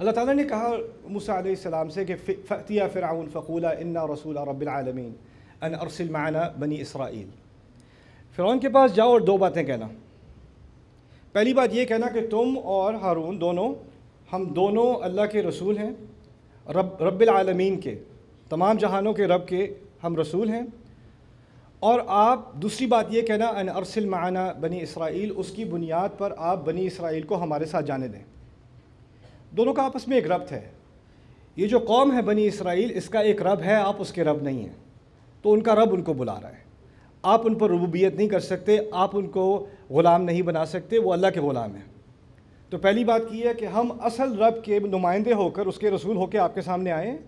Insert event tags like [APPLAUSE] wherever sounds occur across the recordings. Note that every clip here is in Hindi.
अल्लाह ताला ने कहा मूसा सलाम से कि फ़तिया फ़िराउन फ़कूला इन्ना रसूल रबालमीन अन अरसिल माना बनी इसराइल फ़िरौन के पास जाओ और दो बातें कहना पहली बात ये कहना कि तुम और हारून दोनों हम दोनों अल्लाह के रसूल हैं रब रबालमीन के तमाम जहानों के रब के हम रसूल हैं और आप दूसरी बात ये कहना अन अरसिल माना बनी इसराइल उसकी बुनियाद पर आप बनी इसराइल को हमारे साथ जाने दें दोनों का आपस में एक रब्त है ये जो कौम है बनी इसराइल इसका एक रब है आप उसके रब नहीं हैं तो उनका रब उनको बुला रहा है आप उन पर रबूबियत नहीं कर सकते आप उनको ग़ुलाम नहीं बना सकते वो अल्लाह के ग़ुलाम हैं तो पहली बात की है कि हम असल रब के नुमाइंदे होकर उसके रसूल होकर आपके सामने आएँ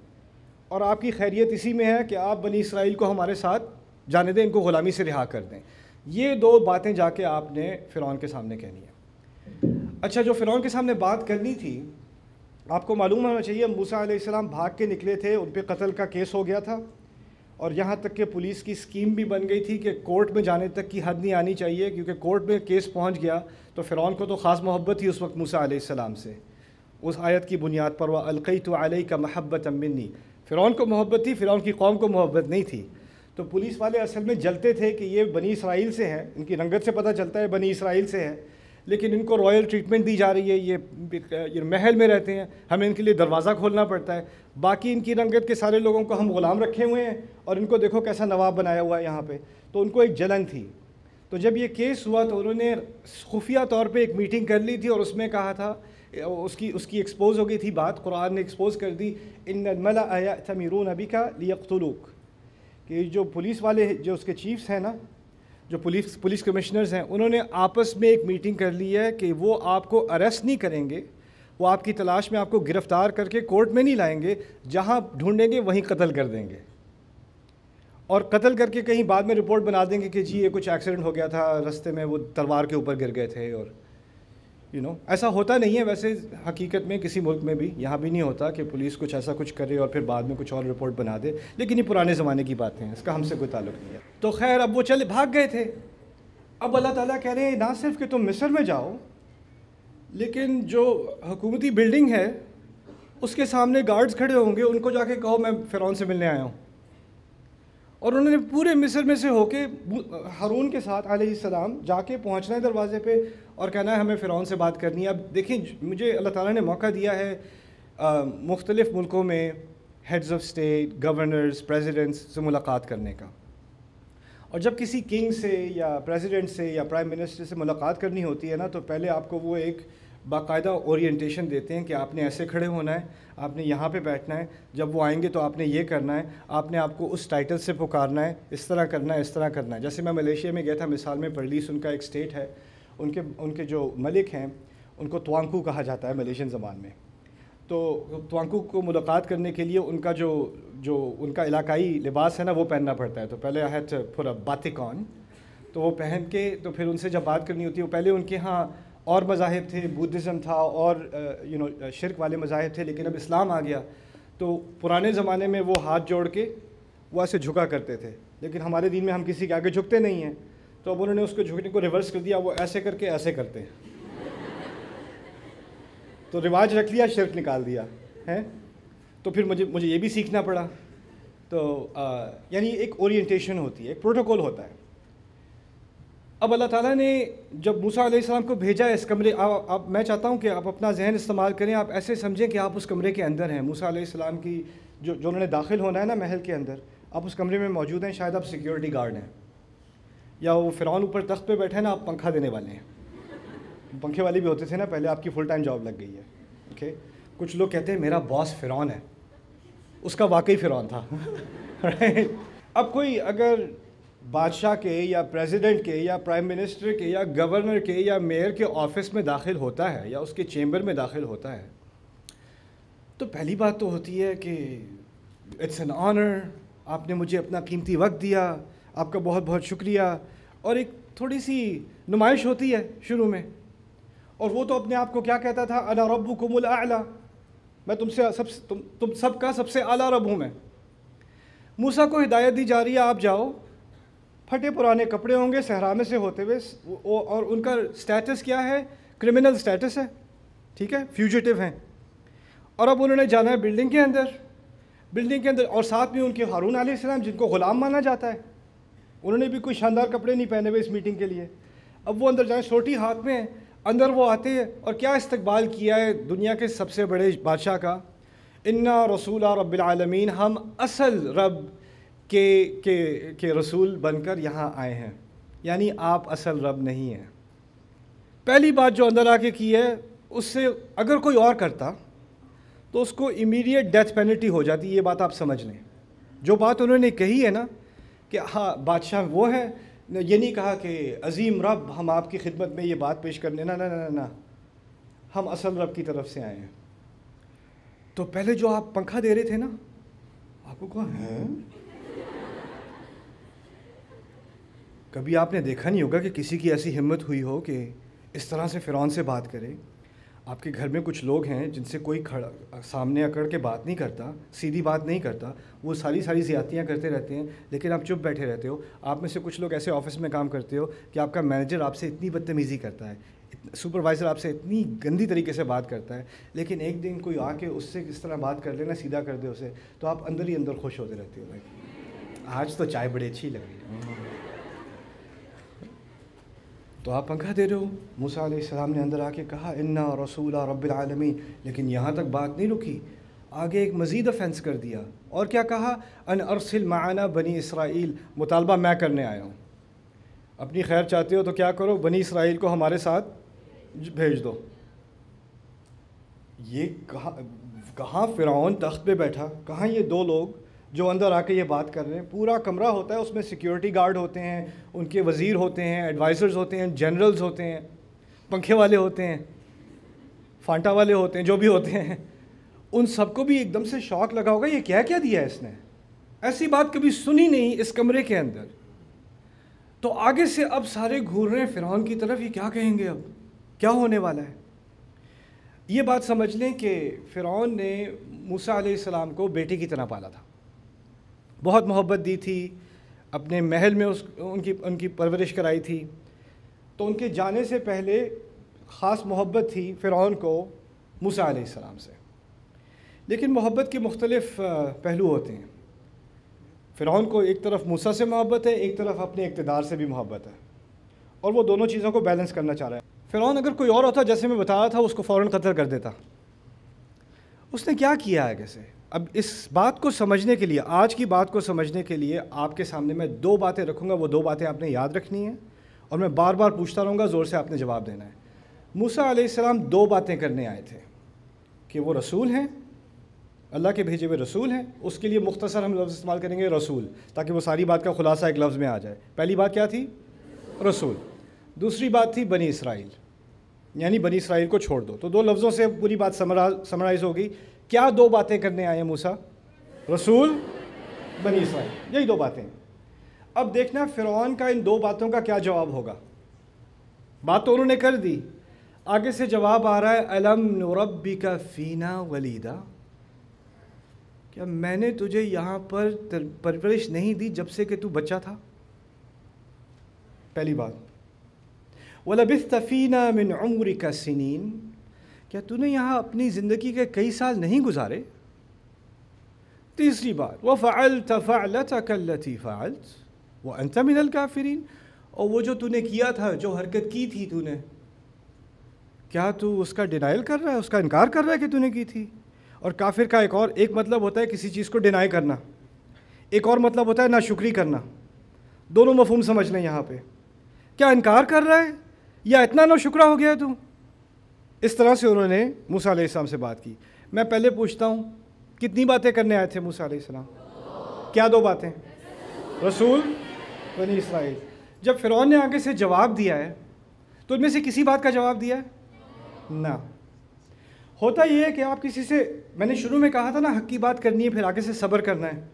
और आपकी खैरियत इसी में है कि आप बनी इसराइल को हमारे साथ जाने दें इनको ग़ुलामी से रिहा कर दें ये दो बातें जाके आपने फ़िरौन के सामने कहनी है अच्छा जो फ़िरौन के सामने बात करनी थी आपको मालूम होना चाहिए मूसा आसमाम भाग के निकले थे उन पर कत्ल का केस हो गया था और यहाँ तक कि पुलिस की स्कीम भी बन गई थी कि कोर्ट में जाने तक की हद नहीं आनी चाहिए क्योंकि कोर्ट में केस पहुँच गया तो फ़िरौन को तो ख़ास मोहब्बत थी उस वक्त मूसा आसमाम से उस आयत की बुनियाद पर वह अलकई तो आलई का महब्बत अमिनी फ़िरौन को मोहब्बत थी फ़िरौन की कौम को मोहब्बत नहीं थी तो पुलिस वाले असल में जलते थे कि ये बनी इसराइल से हैं इनकी रंगत से पता चलता है बनी इसराइल से हैं लेकिन इनको रॉयल ट्रीटमेंट दी जा रही है ये, ये महल में रहते हैं हमें इनके लिए दरवाज़ा खोलना पड़ता है बाकी इनकी रंगत के सारे लोगों को हम ग़ुलाम रखे हुए हैं और इनको देखो कैसा नवाब बनाया हुआ है यहाँ पर तो उनको एक जलन थी तो जब ये केस हुआ तो उन्होंने खुफिया तौर पर एक मीटिंग कर ली थी और उसमें कहा था उसकी उसकी एक्सपोज हो गई थी बात कुरान ने एक्सपोज कर दी इन मला आया तमीरून अबी का लियतलूक कि जो पुलिस वाले जो उसके चीफ्स हैं ना जो पुलिस पुलिस कमिश्नर्स हैं उन्होंने आपस में एक मीटिंग कर ली है कि वो आपको अरेस्ट नहीं करेंगे वो आपकी तलाश में आपको गिरफ़्तार करके कोर्ट में नहीं लाएंगे जहाँ ढूंढेंगे वहीं कत्ल कर देंगे और कत्ल करके कहीं बाद में रिपोर्ट बना देंगे कि जी ये कुछ एक्सीडेंट हो गया था रास्ते में वो तलवार के ऊपर गिर गए थे और यू you नो know, ऐसा होता नहीं है वैसे हकीकत में किसी मुल्क में भी यहाँ भी नहीं होता कि पुलिस कुछ ऐसा कुछ करे और फिर बाद में कुछ और रिपोर्ट बना दे लेकिन ये पुराने ज़माने की बातें हैं इसका हमसे कोई ताल्लुक नहीं है तो खैर अब वो चले भाग गए थे अब अल्लाह ताला कह रहे हैं ना सिर्फ कि तुम मिस्र में जाओ लेकिन जो हकूमती बिल्डिंग है उसके सामने गार्ड्स खड़े होंगे उनको जाके कहो मैं फ़िरौन से मिलने आया हूँ और उन्होंने पूरे मिस्र में से होके हारून के साथ सलाम जाके पहुंचना है दरवाजे पे और कहना है हमें फ़िरौन से बात करनी है अब देखें मुझे अल्लाह ताला ने मौका दिया है मुख्तलिफ़ मुल्कों में heads of state governors presidents से मुलाकात करने का और जब किसी किंग से या प्रेसिडेंट से या प्राइम मिनिस्टर से मुलाकात करनी होती है ना तो पहले आपको वो एक बाकायदा ओरिएंटेशन देते हैं कि आपने ऐसे खड़े होना है आपने यहाँ पे बैठना है जब वो आएंगे तो आपने ये करना है आपने आपको उस टाइटल से पुकारना है इस तरह करना है इस तरह करना है जैसे मैं मलेशिया में गया था मिसाल में परलीस उनका एक स्टेट है उनके उनके जो मलिक हैं उनको त्वांकू कहा जाता है मलेशियन ज़बान में तो त्वांकू को मुलाकात करने के लिए उनका जो जो उनका इलाकाई लिबास है ना वो पहनना पड़ता है तो पहले आहत फुर बातिकॉन तो वो पहन के तो फिर उनसे जब बात करनी होती है वो पहले उनके यहाँ और मज़ाहब थे बुद्धिज़म था और यू नो शिरक वाले मज़ाहब थे लेकिन अब इस्लाम आ गया तो पुराने ज़माने में वो हाथ जोड़ के वो ऐसे झुका करते थे लेकिन हमारे दिन में हम किसी के आगे झुकते नहीं हैं तो अब उन्होंने उसको झुकने को रिवर्स कर दिया वो ऐसे करके ऐसे करते हैं तो रिवाज रख लिया शिरक निकाल दिया है तो फिर मुझे मुझे ये भी सीखना पड़ा तो यानी एक ओरिएंटेशन होती है एक प्रोटोकॉल होता है अब अल्लाह ताला ने जब मूसा अलैहिस्सलाम को भेजा है इस कमरे आप, आप मैं चाहता हूँ कि आप अपना जहन इस्तेमाल करें आप ऐसे समझें कि आप उस कमरे के अंदर हैं मूसा अलैहिस्सलाम की जो जो उन्होंने दाखिल होना है ना महल के अंदर आप उस कमरे में मौजूद हैं शायद आप सिक्योरिटी गार्ड हैं या वो फ़िरौन ऊपर तख्त पर बैठे हैं ना आप पंखा देने वाले हैं पंखे वाले भी होते थे ना पहले आपकी फुल टाइम जॉब लग गई है ओके कुछ लोग कहते हैं मेरा बॉस फ़िरौन है उसका वाकई फ़िरौन था [LAUGHS] अब कोई अगर बादशाह के या प्रेसिडेंट के या प्राइम मिनिस्टर के या गवर्नर के या मेयर के ऑफिस में दाखिल होता है या उसके चेंबर में दाखिल होता है तो पहली बात तो होती है कि इट्स एन ऑनर आपने मुझे अपना कीमती वक्त दिया आपका बहुत बहुत शुक्रिया और एक थोड़ी सी नुमाइश होती है शुरू में और वो तो अपने आप को क्या कहता था अला रबू मुला आला मैं तुमसे सब तुम तुम सबका सबसे आला रब हूँ मैं मूसा को हिदायत दी जा रही है आप जाओ फटे पुराने कपड़े होंगे सहरा में से होते हुए और उनका स्टेटस क्या है क्रिमिनल स्टेटस है ठीक है फ्यूजिटिव हैं और अब उन्होंने जाना है बिल्डिंग के अंदर बिल्डिंग के अंदर और साथ में उनके हारून आलम जिनको ग़ुलाम माना जाता है उन्होंने भी कोई शानदार कपड़े नहीं पहने हुए इस मीटिंग के लिए अब वो अंदर जाए छोटी हाथ में अंदर वो आते हैं और क्या इस्तकबाल किया है दुनिया के सबसे बड़े बादशाह का इन्ना रसूल रबालमीन हम असल रब के के के रसूल बनकर यहाँ आए हैं यानी आप असल रब नहीं हैं पहली बात जो अंदर आके की है उससे अगर कोई और करता तो उसको इमीडिएट डेथ पेनल्टी हो जाती ये बात आप समझ लें जो बात उन्होंने कही है ना कि हाँ बादशाह वो है ये नहीं कहा कि अजीम रब हम आपकी खिदमत में ये बात पेश करने ना ना ना ना ना हम असल रब की तरफ से आए हैं तो पहले जो आप पंखा दे रहे थे ना आपको कहा है कभी आपने देखा नहीं होगा कि किसी की ऐसी हिम्मत हुई हो कि इस तरह से फ़िरौन से बात करे आपके घर में कुछ लोग हैं जिनसे कोई खड़ा सामने अकड़ के बात नहीं करता सीधी बात नहीं करता वो सारी सारी ज़्यादतियाँ करते रहते हैं लेकिन आप चुप बैठे रहते हो आप में से कुछ लोग ऐसे ऑफिस में काम करते हो कि आपका मैनेजर आपसे इतनी बदतमीज़ी करता है सुपरवाइज़र आपसे इतनी गंदी तरीके से बात करता है लेकिन एक दिन कोई आके उससे किस तरह बात कर लेना सीधा कर दे उसे तो आप अंदर ही अंदर खुश होते रहते हो आज तो चाय बड़ी अच्छी लग रही है तो आप पंखा दे रहे हो मूसा सलाम ने अंदर आके कहा इन्ना रसूल रबालमी लेकिन यहाँ तक बात नहीं रुकी आगे एक मज़ीद अफेंस कर दिया और क्या कहा अन अरसिल माना बनी इसराइल मुतालबा मैं करने आया हूँ अपनी खैर चाहते हो तो क्या करो बनी इसराइल को हमारे साथ भेज दो ये कहाँ कहाँ फ़िरौन तख्त पे बैठा कहाँ ये दो लोग जो अंदर आके ये बात कर रहे हैं पूरा कमरा होता है उसमें सिक्योरिटी गार्ड होते हैं उनके वज़ीर होते हैं एडवाइज़र्स होते हैं जनरल्स होते हैं पंखे वाले होते हैं फांटा वाले होते हैं जो भी होते हैं उन सबको भी एकदम से शौक लगा होगा ये क्या क्या दिया है इसने ऐसी बात कभी सुनी नहीं इस कमरे के अंदर तो आगे से अब सारे घूर रहे हैं फ़िरौन की तरफ ये क्या कहेंगे अब क्या होने वाला है ये बात समझ लें कि फ़िरौन ने मूसा सलाम को बेटे की तरह पाला था बहुत मोहब्बत दी थी अपने महल में उस उनकी उनकी परवरिश कराई थी तो उनके जाने से पहले ख़ास मोहब्बत थी फ़िरौन को मूसा सलाम से लेकिन मोहब्बत के मुख्तलिफ पहलू होते हैं फ़िरौन को एक तरफ मूसा से मोहब्बत है एक तरफ अपने इकतदार से भी मोहब्बत है और वो दोनों चीज़ों को बैलेंस करना चाह रहा है फ़िरौन अगर कोई और होता जैसे मैं बता रहा था उसको फ़ौर कत्ल कर देता उसने क्या किया है कैसे अब इस बात को समझने के लिए आज की बात को समझने के लिए आपके सामने मैं दो बातें रखूँगा वो दो बातें आपने याद रखनी है और मैं बार बार पूछता रहूँगा ज़ोर से आपने जवाब देना है मूसा आसमाम दो बातें करने आए थे कि वो रसूल हैं अल्लाह के भेजे हुए रसूल हैं उसके लिए मुख्तसर हम लफ्ज़ इस्तेमाल करेंगे रसूल ताकि वो सारी बात का खुलासा एक लफ्ज़ में आ जाए पहली बात क्या थी रसूल दूसरी बात थी बनी इसराइल यानी बनी इसराइल को छोड़ दो तो दो लफ्ज़ों से पूरी बात समराइज़ हो गई क्या दो बातें करने आए मूसा रसूल बनी इसराइल यही दो बातें अब देखना फ़िरौन का इन दो बातों का क्या जवाब होगा बात तो उन्होंने कर दी आगे से जवाब आ रहा है अलम नौरबी का फ़ीना वलीदा क्या मैंने तुझे यहाँ पर परवरिश नहीं दी जब से कि तू बच्चा था पहली बात वलबिस्तफ़ीना मिन उम्र का सिनीन क्या तूने यहाँ अपनी ज़िंदगी के कई साल नहीं गुजारे तीसरी बात वह फ़ाल तफ़ाल तकल्लती फ़ाल वह अंतमिनल काफरीन और वो जो तूने किया था जो हरकत की थी तूने क्या तू उसका डिनाइल कर रहा है उसका इनकार कर रहा है कि तूने की थी और काफिर का एक और एक मतलब होता है किसी चीज़ को डिनाई करना एक और मतलब होता है ना शुक्री करना दोनों मफहम समझ लें यहाँ पर क्या इनकार कर रहा है या इतना ना शुक्रा हो गया तू इस तरह से उन्होंने मूसा आसमाम से बात की मैं पहले पूछता हूँ कितनी बातें करने आए थे मूसा आसमाम क्या दो बातें रसूल बनी इसराइल जब फ़िरौन ने आगे से जवाब दिया है तो उनमें से किसी बात का जवाब दिया है ना होता यह है कि आप किसी से मैंने शुरू में कहा था ना हक की बात करनी है फिर आगे से सब्र करना है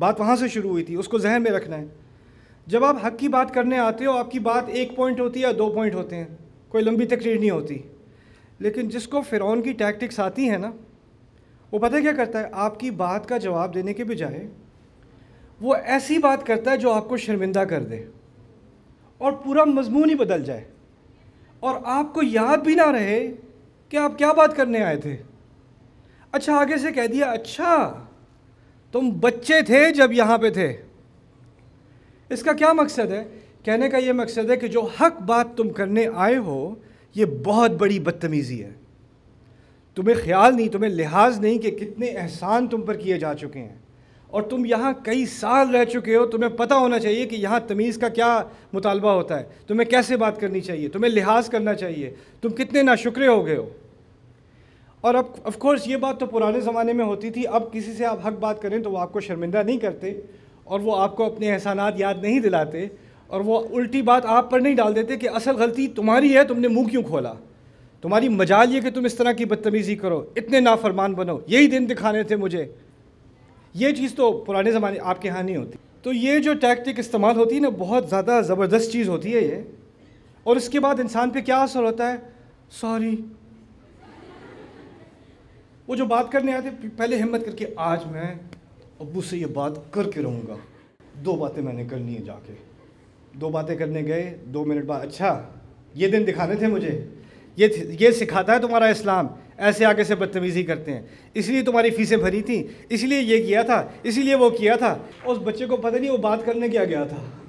बात वहाँ से शुरू हुई थी उसको जहन में रखना है जब आप हक की बात करने आते हो आपकी बात एक पॉइंट होती है या दो पॉइंट होते हैं कोई लंबी तकरीर नहीं होती लेकिन जिसको फ़िरौन की टैक्टिक्स आती हैं ना वो पता क्या करता है आपकी बात का जवाब देने के बजाय वो ऐसी बात करता है जो आपको शर्मिंदा कर दे और पूरा मजमून ही बदल जाए और आपको याद भी ना रहे कि आप क्या बात करने आए थे अच्छा आगे से कह दिया अच्छा तुम बच्चे थे जब यहाँ पे थे इसका क्या मकसद है कहने का ये मकसद है कि जो हक बात तुम करने आए हो ये बहुत बड़ी बदतमीज़ी है तुम्हें ख्याल नहीं तुम्हें लिहाज नहीं कि कितने एहसान तुम पर किए जा चुके हैं और तुम यहाँ कई साल रह चुके हो तुम्हें पता होना चाहिए कि यहाँ तमीज़ का क्या मुतालबा होता है तुम्हें कैसे बात करनी चाहिए तुम्हें लिहाज करना चाहिए तुम कितने नाशुक्रे हो गए हो और अब ऑफकोर्स ये बात तो पुराने ज़माने में होती थी अब किसी से आप हक बात करें तो वो आपको शर्मिंदा नहीं करते और वो आपको अपने एहसानात याद नहीं दिलाते और वो उल्टी बात आप पर नहीं डाल देते कि असल गलती तुम्हारी है तुमने मुंह क्यों खोला तुम्हारी मजाल ये कि तुम इस तरह की बदतमीज़ी करो इतने नाफरमान बनो यही दिन दिखाने थे मुझे ये चीज़ तो पुराने ज़माने आपके यहाँ नहीं होती तो ये जो टैक्टिक इस्तेमाल होती है ना बहुत ज़्यादा ज़बरदस्त चीज़ होती है ये और इसके बाद इंसान पर क्या असर होता है सॉरी वो जो बात करने आते पहले हिम्मत करके आज मैं अबू से ये बात करके रहूँगा दो बातें मैंने करनी है जाके दो बातें करने गए दो मिनट बाद अच्छा ये दिन दिखाने थे मुझे ये ये सिखाता है तुम्हारा इस्लाम ऐसे आगे से बदतमीज़ी करते हैं इसलिए तुम्हारी फ़ीसें भरी थी इसलिए ये किया था इसीलिए वो किया था उस बच्चे को पता नहीं वो बात करने क्या गया था